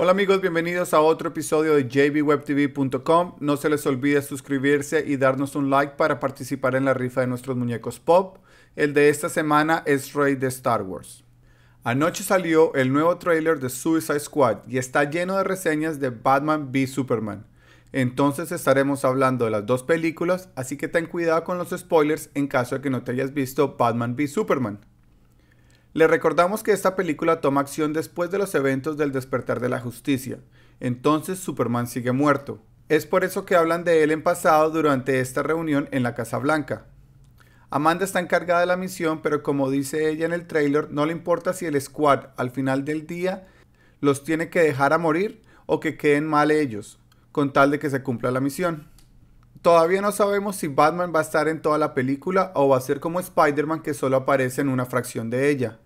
Hola amigos, bienvenidos a otro episodio de jbwebtv.com. No se les olvide suscribirse y darnos un like para participar en la rifa de nuestros muñecos pop. El de esta semana es Rey de Star Wars. Anoche salió el nuevo trailer de Suicide Squad y está lleno de reseñas de Batman v Superman. Entonces estaremos hablando de las dos películas, así que ten cuidado con los spoilers en caso de que no te hayas visto Batman v Superman. Le recordamos que esta película toma acción después de los eventos del despertar de la justicia. Entonces Superman sigue muerto. Es por eso que hablan de él en pasado durante esta reunión en la Casa Blanca. Amanda está encargada de la misión, pero como dice ella en el trailer, no le importa si el squad al final del día los tiene que dejar a morir o que queden mal ellos, con tal de que se cumpla la misión. Todavía no sabemos si Batman va a estar en toda la película o va a ser como Spider-Man que solo aparece en una fracción de ella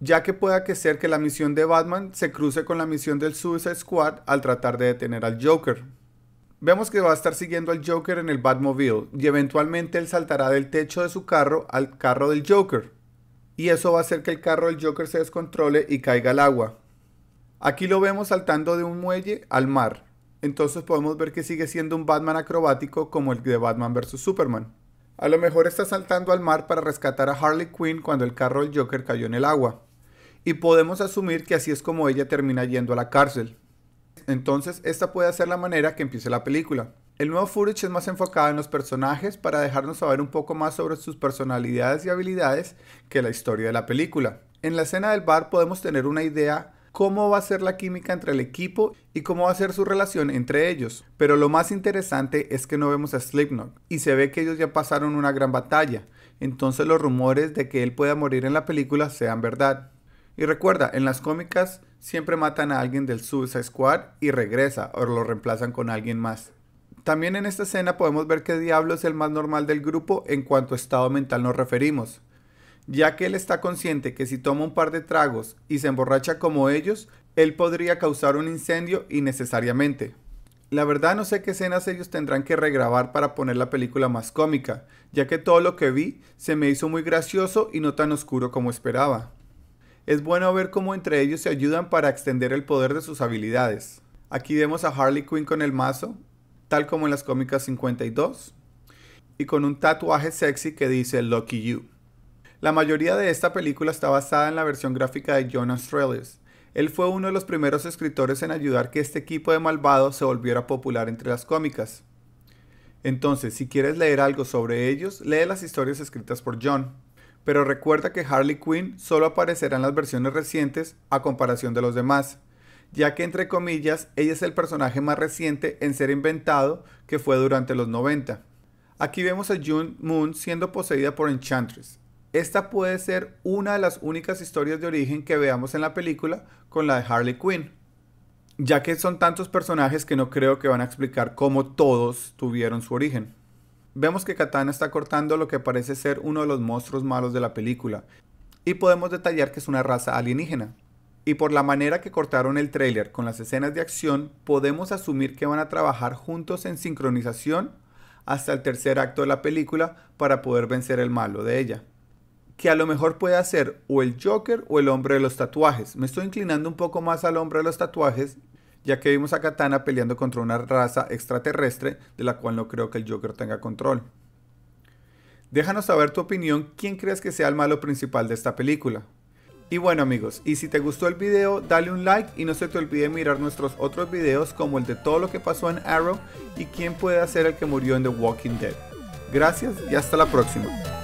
ya que pueda que ser que la misión de Batman se cruce con la misión del Suicide Squad al tratar de detener al Joker. Vemos que va a estar siguiendo al Joker en el Batmobile y eventualmente él saltará del techo de su carro al carro del Joker. Y eso va a hacer que el carro del Joker se descontrole y caiga al agua. Aquí lo vemos saltando de un muelle al mar. Entonces podemos ver que sigue siendo un Batman acrobático como el de Batman vs. Superman. A lo mejor está saltando al mar para rescatar a Harley Quinn cuando el carro del Joker cayó en el agua y podemos asumir que así es como ella termina yendo a la cárcel. Entonces, esta puede ser la manera que empiece la película. El nuevo Furich es más enfocado en los personajes para dejarnos saber un poco más sobre sus personalidades y habilidades que la historia de la película. En la escena del bar podemos tener una idea cómo va a ser la química entre el equipo y cómo va a ser su relación entre ellos. Pero lo más interesante es que no vemos a Slipknot y se ve que ellos ya pasaron una gran batalla. Entonces los rumores de que él pueda morir en la película sean verdad. Y recuerda, en las cómicas siempre matan a alguien del Suicide Squad y regresa o lo reemplazan con alguien más. También en esta escena podemos ver que Diablo es el más normal del grupo en cuanto a estado mental nos referimos, ya que él está consciente que si toma un par de tragos y se emborracha como ellos, él podría causar un incendio innecesariamente. La verdad no sé qué escenas ellos tendrán que regrabar para poner la película más cómica, ya que todo lo que vi se me hizo muy gracioso y no tan oscuro como esperaba es bueno ver cómo entre ellos se ayudan para extender el poder de sus habilidades. Aquí vemos a Harley Quinn con el mazo, tal como en las cómicas 52, y con un tatuaje sexy que dice Lucky You. La mayoría de esta película está basada en la versión gráfica de John Astrellis. Él fue uno de los primeros escritores en ayudar que este equipo de malvados se volviera popular entre las cómicas. Entonces, si quieres leer algo sobre ellos, lee las historias escritas por John pero recuerda que Harley Quinn solo aparecerá en las versiones recientes a comparación de los demás, ya que entre comillas ella es el personaje más reciente en ser inventado que fue durante los 90. Aquí vemos a June Moon siendo poseída por Enchantress. Esta puede ser una de las únicas historias de origen que veamos en la película con la de Harley Quinn, ya que son tantos personajes que no creo que van a explicar cómo todos tuvieron su origen. Vemos que Katana está cortando lo que parece ser uno de los monstruos malos de la película, y podemos detallar que es una raza alienígena. Y por la manera que cortaron el tráiler con las escenas de acción, podemos asumir que van a trabajar juntos en sincronización hasta el tercer acto de la película para poder vencer el malo de ella. Que a lo mejor puede ser o el Joker o el hombre de los tatuajes. Me estoy inclinando un poco más al hombre de los tatuajes ya que vimos a Katana peleando contra una raza extraterrestre de la cual no creo que el Joker tenga control. Déjanos saber tu opinión, quién crees que sea el malo principal de esta película. Y bueno amigos, y si te gustó el video, dale un like y no se te olvide mirar nuestros otros videos como el de todo lo que pasó en Arrow y quién puede ser el que murió en The Walking Dead. Gracias y hasta la próxima.